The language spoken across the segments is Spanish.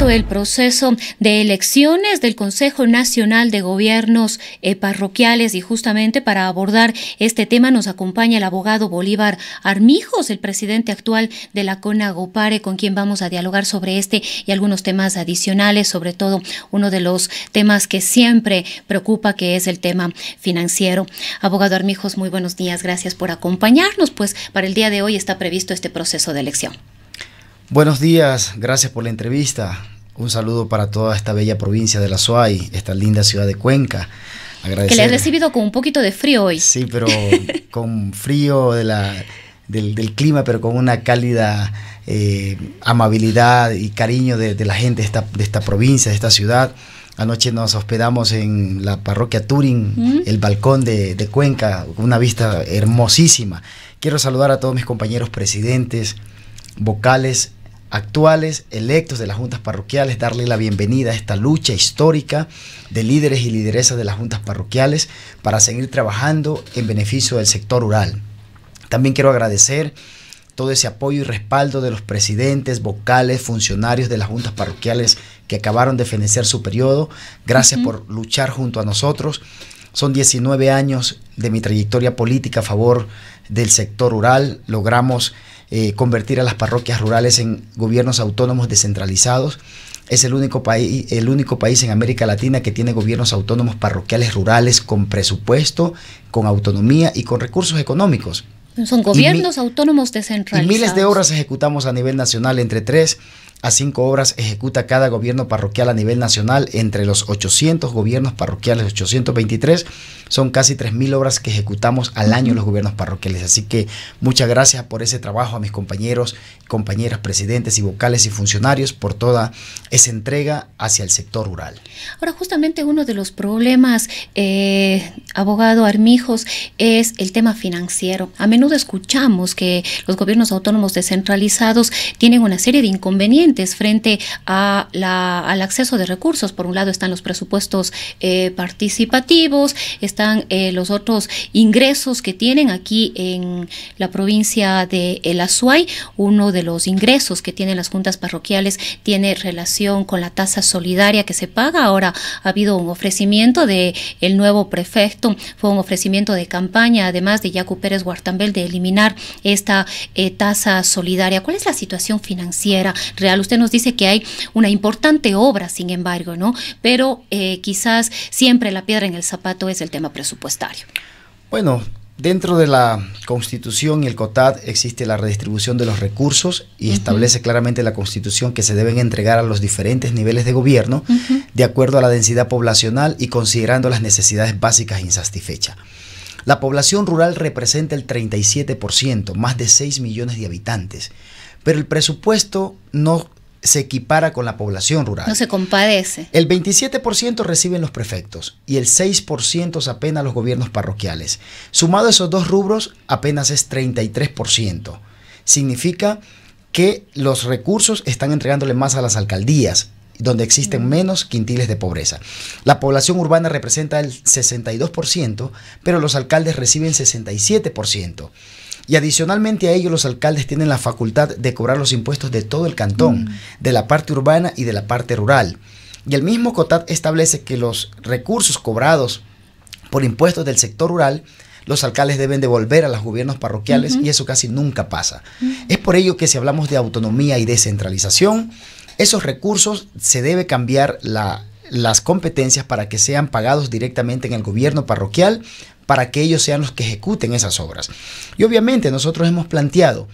el proceso de elecciones del Consejo Nacional de Gobiernos eh, Parroquiales y justamente para abordar este tema nos acompaña el abogado Bolívar Armijos, el presidente actual de la CONAGOPARE, con quien vamos a dialogar sobre este y algunos temas adicionales, sobre todo uno de los temas que siempre preocupa, que es el tema financiero. Abogado Armijos, muy buenos días, gracias por acompañarnos, pues para el día de hoy está previsto este proceso de elección. Buenos días, gracias por la entrevista. Un saludo para toda esta bella provincia de la Suay, esta linda ciudad de Cuenca. Que le he recibido con un poquito de frío hoy. Sí, pero con frío de la, del, clima, pero con una cálida eh, amabilidad y cariño de, la gente de esta, de esta, provincia, de esta ciudad. Anoche nos hospedamos en la parroquia Turing, el balcón de, de Cuenca, una vista hermosísima. Quiero saludar a todos mis compañeros presidentes, vocales actuales electos de las juntas parroquiales, darle la bienvenida a esta lucha histórica de líderes y lideresas de las juntas parroquiales para seguir trabajando en beneficio del sector rural. También quiero agradecer todo ese apoyo y respaldo de los presidentes, vocales, funcionarios de las juntas parroquiales que acabaron de fenecer su periodo. Gracias por luchar junto a nosotros. Son 19 años de mi trayectoria política a favor del sector rural. Logramos eh, convertir a las parroquias rurales en gobiernos autónomos descentralizados. Es el único, país, el único país en América Latina que tiene gobiernos autónomos parroquiales rurales con presupuesto, con autonomía y con recursos económicos. Son gobiernos autónomos descentralizados. Y miles de obras ejecutamos a nivel nacional entre tres a cinco obras ejecuta cada gobierno parroquial a nivel nacional. Entre los 800 gobiernos parroquiales, 823, son casi 3.000 obras que ejecutamos al año los gobiernos parroquiales. Así que muchas gracias por ese trabajo a mis compañeros, compañeras, presidentes y vocales y funcionarios por toda esa entrega hacia el sector rural. Ahora, justamente uno de los problemas, eh, abogado Armijos, es el tema financiero. A menudo escuchamos que los gobiernos autónomos descentralizados tienen una serie de inconvenientes frente al acceso de recursos. Por un lado están los presupuestos eh, participativos, están eh, los otros ingresos que tienen aquí en la provincia de El Azuay. Uno de los ingresos que tienen las juntas parroquiales tiene relación con la tasa solidaria que se paga. Ahora ha habido un ofrecimiento de nuevo prefecto, fue un ofrecimiento de campaña, además de Yacu Pérez Guartambel, de eliminar esta eh, tasa solidaria. ¿Cuál es la situación financiera real? Usted nos dice que hay una importante obra, sin embargo, ¿no? Pero eh, quizás siempre la piedra en el zapato es el tema presupuestario. Bueno, Dentro de la Constitución y el COTAD existe la redistribución de los recursos y establece claramente la Constitución que se deben entregar a los diferentes niveles de gobierno de acuerdo a la densidad poblacional y considerando las necesidades básicas e insatisfechas. La población rural representa el 37%, más de 6 millones de habitantes pero el presupuesto no se equipara con la población rural. No se compadece. El 27% reciben los prefectos y el 6% apenas los gobiernos parroquiales. Sumado a esos dos rubros, apenas es 33%. Significa que los recursos están entregándole más a las alcaldías, donde existen mm. menos quintiles de pobreza. La población urbana representa el 62%, pero los alcaldes reciben 67%. Y adicionalmente a ello, los alcaldes tienen la facultad de cobrar los impuestos de todo el cantón, mm. de la parte urbana y de la parte rural. Y el mismo COTAT establece que los recursos cobrados por impuestos del sector rural los alcaldes deben devolver a los gobiernos parroquiales y eso casi nunca pasa. Mm. Es por ello que si hablamos de autonomía y descentralización, esos recursos se debe cambiar las competencias para que sean pagados directamente en el gobierno parroquial para que ellos sean los que ejecuten esas obras. Y obviamente nosotros hemos planteado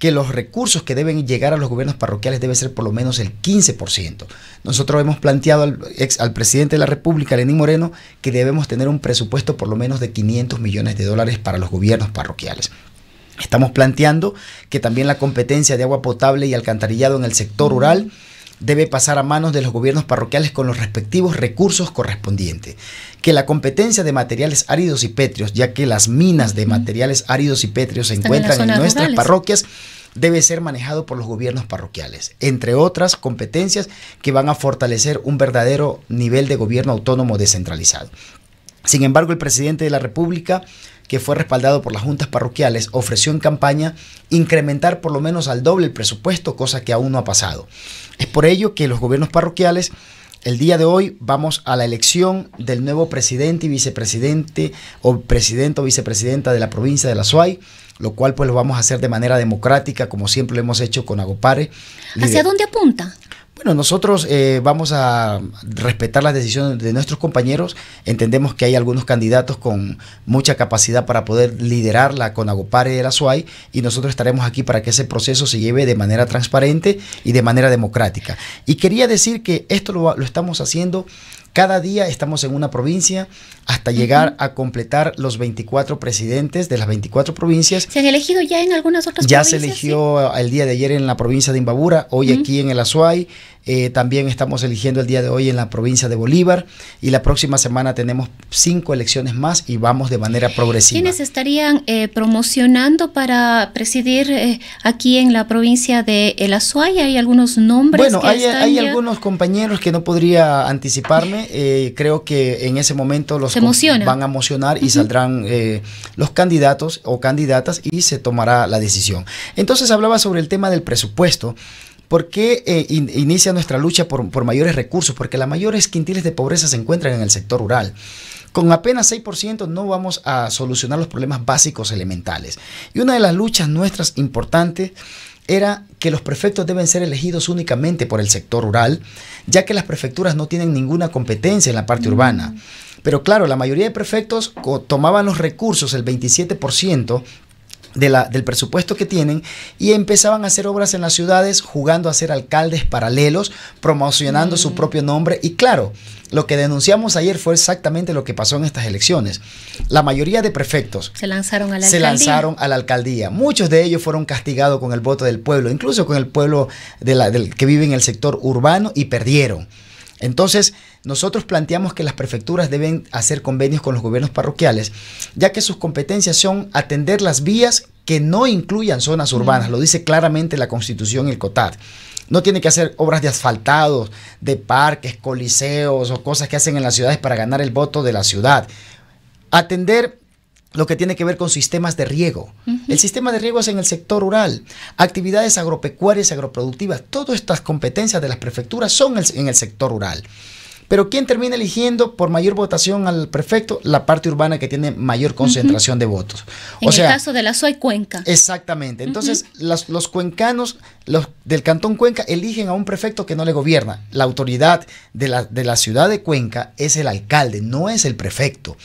que los recursos que deben llegar a los gobiernos parroquiales debe ser por lo menos el 15%. Nosotros hemos planteado al, al presidente de la República, Lenín Moreno, que debemos tener un presupuesto por lo menos de 500 millones de dólares para los gobiernos parroquiales. Estamos planteando que también la competencia de agua potable y alcantarillado en el sector rural debe pasar a manos de los gobiernos parroquiales con los respectivos recursos correspondientes. Que la competencia de materiales áridos y pétreos, ya que las minas de materiales áridos y pétreos se encuentran en, nuestras parroquias, debe ser manejado por los gobiernos parroquiales, entre otras competencias que van a fortalecer un verdadero nivel de gobierno autónomo descentralizado. Sin embargo, el presidente de la República que fue respaldado por las juntas parroquiales, ofreció en campaña incrementar por lo menos al doble el presupuesto, cosa que aún no ha pasado. Es por ello que los gobiernos parroquiales el día de hoy vamos a la elección del nuevo presidente y vicepresidente o presidente o vicepresidenta de la provincia de la SUAY, lo cual pues lo vamos a hacer de manera democrática, como siempre lo hemos hecho con Agopare. ¿Hacia dónde apunta? Bueno, nosotros eh, vamos a respetar las decisiones de nuestros compañeros. Entendemos que hay algunos candidatos con mucha capacidad para poder liderar la CONAGOPARE de la y nosotros estaremos aquí para que ese proceso se lleve de manera transparente y de manera democrática. Y quería decir que esto lo, estamos haciendo cada día estamos en una provincia hasta llegar a completar los 24 presidentes de las 24 provincias. ¿Se han elegido ya en algunas otras provincias? Ya se eligió el día de ayer en la provincia de Imbabura, hoy aquí en el Azuay, eh, también estamos eligiendo el día de hoy en la provincia de Bolívar y la próxima semana tenemos cinco elecciones más y vamos de manera progresiva. ¿Quiénes estarían eh, promocionando para presidir eh, aquí en la provincia de El Azuay? ¿Hay algunos nombres? Bueno, hay, algunos compañeros que no podría anticiparme. creo que en ese momento los van a emocionar y saldrán los candidatos o candidatas y se tomará la decisión. Entonces hablaba sobre el tema del presupuesto. ¿Por qué eh, inicia nuestra lucha por, mayores recursos? Porque las mayores quintiles de pobreza se encuentran en el sector rural. Con apenas 6% no vamos a solucionar los problemas básicos elementales. Y una de las luchas nuestras importantes era que los prefectos deben ser elegidos únicamente por el sector rural, ya que las prefecturas no tienen ninguna competencia en la parte mm. urbana. Pero claro, la mayoría de prefectos tomaban los recursos, el 27% del presupuesto que tienen y empezaban a hacer obras en las ciudades jugando a ser alcaldes paralelos, promocionando su mm. propio nombre y claro, lo que denunciamos ayer fue exactamente lo que pasó en estas elecciones. La mayoría de prefectos se lanzaron a la, se alcaldía. Lanzaron a la alcaldía. Muchos de ellos fueron castigados con el voto del pueblo, incluso con el pueblo de la, del, que vive en el sector urbano y perdieron. Entonces, nosotros planteamos que las prefecturas deben hacer convenios con los gobiernos parroquiales, ya que sus competencias son atender las vías que no incluyan zonas urbanas, lo dice claramente la Constitución y el COTAD. No tiene que hacer obras de asfaltados, de parques, coliseos o cosas que hacen en las ciudades para ganar el voto de la ciudad. Atender lo que tiene que ver con sistemas de riego. El sistema de riego es en el sector rural, actividades agropecuarias, agroproductivas, todas estas competencias de las prefecturas son en el sector rural. Pero ¿quién termina eligiendo por mayor votación al prefecto? La parte urbana que tiene mayor concentración de votos. en el caso de la soy Cuenca. Exactamente. Entonces, los cuencanos los del Cantón Cuenca eligen a un prefecto que no le gobierna. La autoridad de la, de la ciudad de Cuenca es el alcalde, no es el prefecto.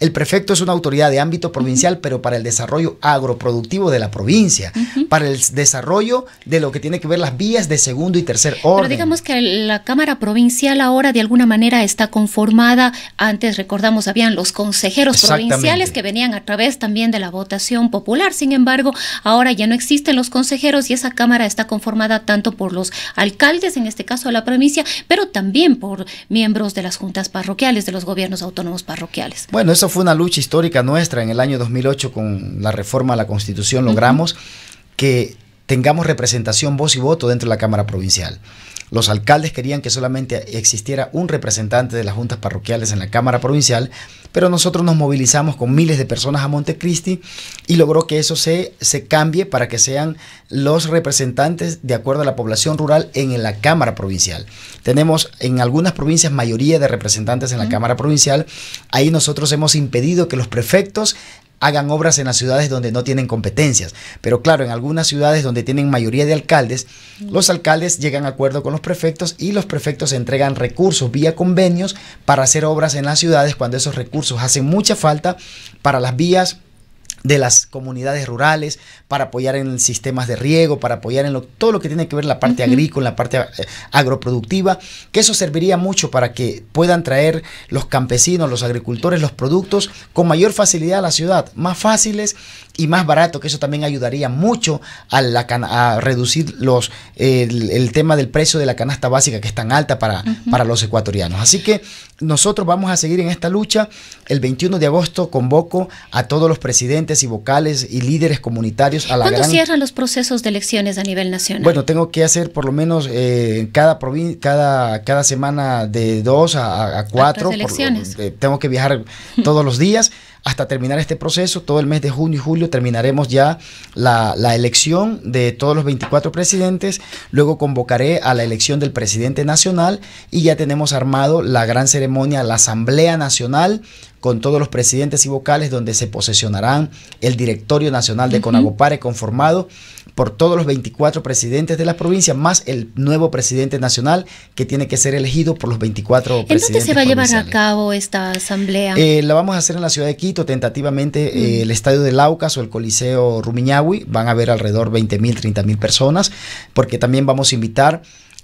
El prefecto es una autoridad de ámbito provincial, pero para el desarrollo agroproductivo de la provincia, para el desarrollo de lo que tiene que ver las vías de segundo y tercer orden. Pero digamos que la Cámara Provincial ahora de alguna manera está conformada. Antes, recordamos, habían los consejeros provinciales que venían a través también de la votación popular. Sin embargo, ahora ya no existen los consejeros y esa Cámara está conformada tanto por los alcaldes, en este caso de la provincia, pero también por miembros de las juntas parroquiales, de los gobiernos autónomos parroquiales. Bueno, eso fue una lucha histórica nuestra en el año 2008 con la reforma a la Constitución. Logramos que tengamos representación, voz y voto dentro de la Cámara Provincial. Los alcaldes querían que solamente existiera un representante de las juntas parroquiales en la Cámara Provincial, pero nosotros nos movilizamos con miles de personas a Montecristi y logró que eso se, se cambie para que sean los representantes de acuerdo a la población rural en la Cámara Provincial. Tenemos en algunas provincias mayoría de representantes en la Cámara Provincial. Ahí nosotros hemos impedido que los prefectos hagan obras en las ciudades donde no tienen competencias. Pero claro, en algunas ciudades donde tienen mayoría de alcaldes, mm. los alcaldes llegan a acuerdo con los prefectos y los prefectos entregan recursos vía convenios para hacer obras en las ciudades cuando esos recursos hacen mucha falta para las vías, de las comunidades rurales, para apoyar en sistemas de riego, para apoyar en todo lo que tiene que ver la parte agrícola, la parte eh, agroproductiva, que eso serviría mucho para que puedan traer los campesinos, los agricultores, los productos con mayor facilidad a la ciudad, más fáciles y más barato, que eso también ayudaría mucho a, la, a reducir los, el, tema del precio de la canasta básica que es tan alta para, para los ecuatorianos. Así que nosotros vamos a seguir en esta lucha. El 21 de agosto convoco a todos los presidentes y vocales y líderes comunitarios a la ¿Cuándo cierran los procesos de elecciones a nivel nacional? Bueno, tengo que hacer por lo menos eh, cada, cada, cada semana de dos a, cuatro. Por, tengo que viajar todos los días. hasta terminar este proceso, todo el mes de junio y julio terminaremos ya la, elección de todos los 24 presidentes, luego convocaré a la elección del presidente nacional y ya tenemos armado la gran ceremonia, la Asamblea Nacional, con todos los presidentes y vocales donde se posesionarán el Directorio Nacional de Conagopare conformado por todos los 24 presidentes de la provincia, más el nuevo presidente nacional que tiene que ser elegido por los 24 presidentes. ¿En dónde se va a llevar a cabo esta asamblea? Eh, la vamos a hacer en la ciudad de Quito, tentativamente eh, el Estadio de Laucas o el Coliseo Rumiñahui, van a haber alrededor 20 mil, 30 mil personas, porque también vamos a invitar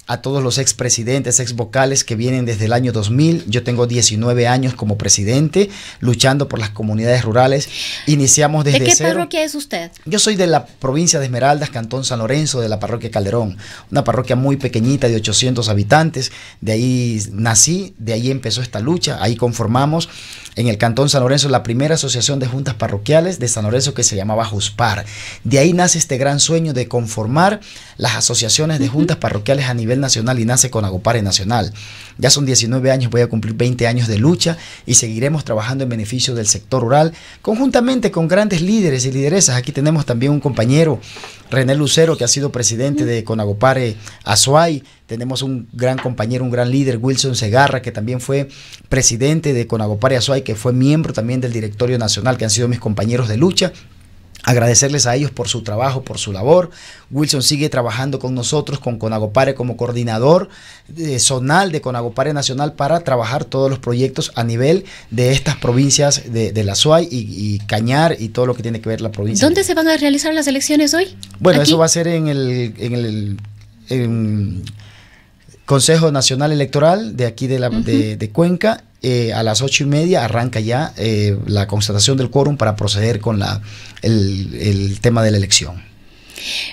a todos los expresidentes, ex vocales que vienen desde el año 2000. Yo tengo 19 años como presidente, luchando por las comunidades rurales. Iniciamos desde ¿De qué parroquia es usted? Yo soy de la provincia de Esmeraldas, Cantón San Lorenzo, de la parroquia Calderón. Una parroquia muy pequeñita de 800 habitantes. De ahí nací, de ahí empezó esta lucha. Ahí conformamos en el Cantón San Lorenzo la primera asociación de juntas parroquiales de San Lorenzo que se llamaba JUSPAR. De ahí nace este gran sueño de conformar las asociaciones de juntas parroquiales a nivel nacional y nace Conagopare Nacional. Ya son 19 años, voy a cumplir 20 años de lucha y seguiremos trabajando en beneficio del sector rural, conjuntamente con grandes líderes y lideresas. Aquí tenemos también un compañero, René Lucero, que ha sido presidente de Conagopare Azuay. Tenemos un gran compañero, un gran líder, Wilson Segarra, que también fue presidente de Conagopare Azuay, que fue miembro también del directorio nacional, que han sido mis compañeros de lucha. Agradecerles a ellos por su trabajo, por su labor. Wilson sigue trabajando con nosotros, con Conagopare como coordinador eh, zonal de Conagopare Nacional para trabajar todos los proyectos a nivel de estas provincias de, la SUAY y, Cañar y todo lo que tiene que ver la provincia. ¿Dónde se van a realizar las elecciones hoy? Bueno, eso va a ser en el, Consejo Nacional Electoral de aquí de, la, de Cuenca eh, a las ocho y media arranca ya eh, la constatación del quórum para proceder con la, el tema de la elección.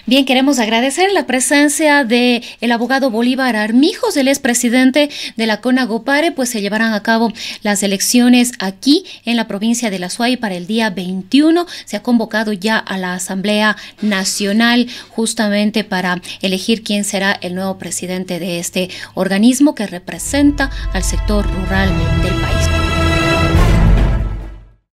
Bien, queremos agradecer la presencia de el abogado Bolívar Armijos, el expresidente de la CONAGOPARE, pues se llevarán a cabo las elecciones aquí en la provincia de La Suay para el día 21. Se ha convocado ya a la Asamblea Nacional justamente para elegir quién será el nuevo presidente de este organismo que representa al sector rural del país.